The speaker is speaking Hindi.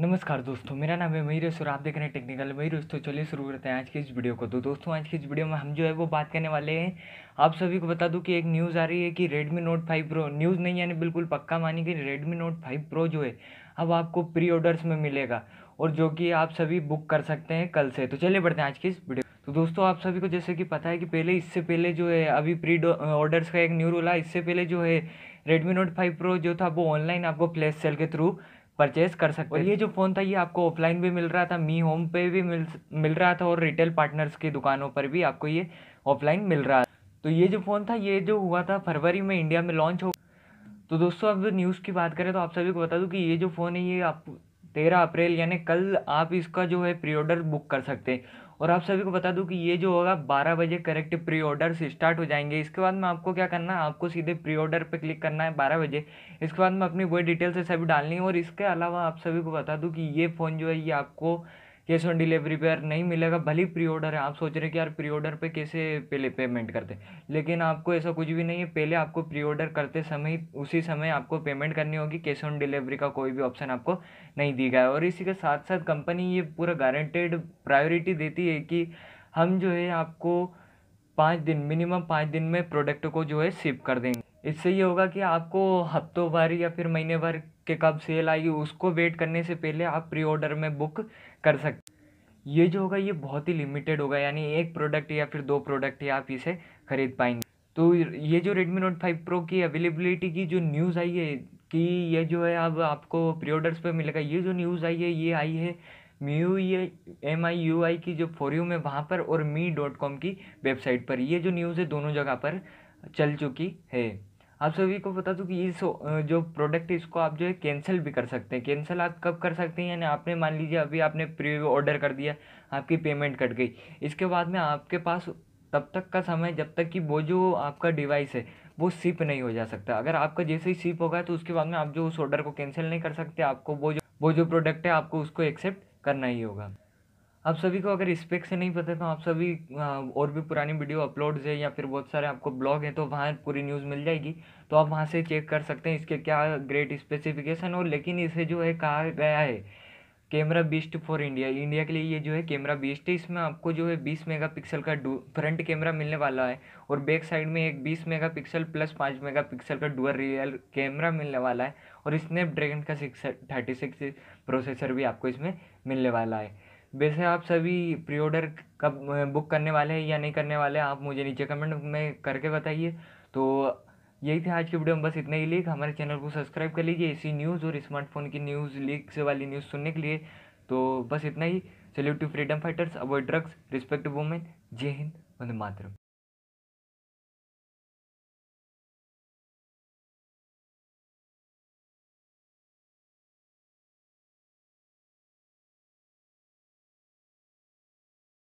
नमस्कार दोस्तों मेरा नाम है मयूरेश और आप देख रहे हैं टेक्निकल मयूर दोस्तों चलिए शुरू करते हैं आज की इस वीडियो को तो दोस्तों आज की इस वीडियो में हम जो है वो बात करने वाले हैं आप सभी को बता दूं कि एक न्यूज़ आ रही है कि Redmi note five pro news नहीं यानी बिल्कुल पक्का मानी कि रेडमी नोट फाइव प्रो जो है अब आपको प्री ऑर्डर्स में मिलेगा और जो कि आप सभी बुक कर सकते हैं कल से तो चलिए बढ़ते हैं आज की इस वीडियो तो दोस्तों आप सभी को जैसे कि पता है कि पहले इससे पहले जो है अभी प्री ऑर्डर्स का एक न्यू रोला है इससे पहले जो है रेडमी नोट फाइव प्रो जो था वो ऑनलाइन आपको फ्लैश सेल के थ्रू परचेज कर सकते और ये जो फ़ोन था ये आपको ऑफलाइन भी मिल रहा था मी होम पे भी मिल मिल रहा था और रिटेल पार्टनर्स की दुकानों पर भी आपको ये ऑफलाइन मिल रहा था तो ये जो फ़ोन था ये जो हुआ था फरवरी में इंडिया में लॉन्च हो तो दोस्तों अब न्यूज़ की बात करें तो आप सभी को बता दूँ कि ये जो फ़ोन है ये आप तेरह अप्रैल यानी कल आप इसका जो है प्री ऑर्डर बुक कर सकते हैं और आप सभी को बता दूं कि ये जो होगा बारह बजे करेक्ट प्री ऑर्डर से स्टार्ट हो जाएंगे इसके बाद में आपको क्या करना है आपको सीधे प्री ऑर्डर पर क्लिक करना है बारह बजे इसके बाद में अपनी वो डिटेल से सभी डालनी है और इसके अलावा आप सभी को बता दूँ कि ये फ़ोन जो है ये आपको कैश ऑन डिलीवरी पे यार नहीं मिलेगा भले ही प्री ऑर्डर है आप सोच रहे कि यार प्री ऑर्डर पे कैसे पहले पेमेंट करते लेकिन आपको ऐसा कुछ भी नहीं है पहले आपको प्री ऑर्डर करते समय उसी समय आपको पेमेंट करनी होगी कैश ऑन डिलीवरी का कोई भी ऑप्शन आपको नहीं दी गया है और इसी के साथ साथ कंपनी ये पूरा गारंटेड प्रायोरिटी देती है कि हम जो है आपको पाँच दिन मिनिमम पाँच दिन में प्रोडक्ट को जो है शिप कर देंगे इससे ये होगा कि आपको हफ्तों भर या फिर महीने भर के कब सेल आएगी उसको वेट करने से पहले आप प्री ऑर्डर में बुक कर सकते ये जो होगा ये बहुत ही लिमिटेड होगा यानी एक प्रोडक्ट या फिर दो प्रोडक्ट ही आप इसे ख़रीद पाएंगे तो ये जो Redmi Note 5 Pro की अवेलेबिलिटी की जो न्यूज़ आई है कि ये जो है अब आपको प्री ऑर्डर्स पर मिलेगा ये जो न्यूज़ आई है ये आई है Mi U M I U I की जो फोर यू में वहाँ पर और मी डॉट कॉम की वेबसाइट पर ये जो न्यूज़ है दोनों जगह पर चल चुकी है आप सभी को बता दूँ कि इस जो प्रोडक्ट इसको आप जो है कैंसिल भी कर सकते हैं कैंसिल आप कब कर सकते हैं यानी आपने मान लीजिए अभी आपने प्री ऑर्डर कर दिया आपकी पेमेंट कट गई इसके बाद में आपके पास तब तक का समय जब तक कि वो जो आपका डिवाइस है वो सिप नहीं हो जा सकता अगर आपका जैसे ही सिप होगा तो उसके बाद में आप जो उस ऑर्डर को कैंसिल नहीं कर सकते आपको वो जो वो जो प्रोडक्ट है आपको उसको एक्सेप्ट करना ही होगा आप सभी को अगर स्पेक से नहीं पता तो आप सभी और भी पुरानी वीडियो अपलोड्स है या फिर बहुत सारे आपको ब्लॉग हैं तो वहाँ पूरी न्यूज़ मिल जाएगी तो आप वहाँ से चेक कर सकते हैं इसके क्या ग्रेट स्पेसिफिकेशन और लेकिन इसे जो है कहा गया है camera beast for India India के लिए ये जो है कैमरा बीस्ट है इसमें आपको जो है मेगा मेगापिक्सल का फ्रंट कैमरा मिलने वाला है और बैक साइड में एक mega megapixel plus mega megapixel का डुअल रियल कैमरा मिलने वाला है और स्नैपड्रैगन का सिक्स थर्टी सिक्स प्रोसेसर भी आपको इसमें मिलने वाला है वैसे आप सभी प्री ऑर्डर कब बुक करने वाले हैं या नहीं करने वाले आप मुझे नीचे कमेंट में करके बताइए तो यही थे आज की वीडियो में बस इतना ही लीक हमारे चैनल को सब्सक्राइब कर लीजिए इसी न्यूज़ और स्मार्टफोन की न्यूज़ लीक्स वाली न्यूज़ सुनने के लिए तो बस इतना ही salute to freedom fighters avoid drugs respect women जय हिंद वंदे मातरम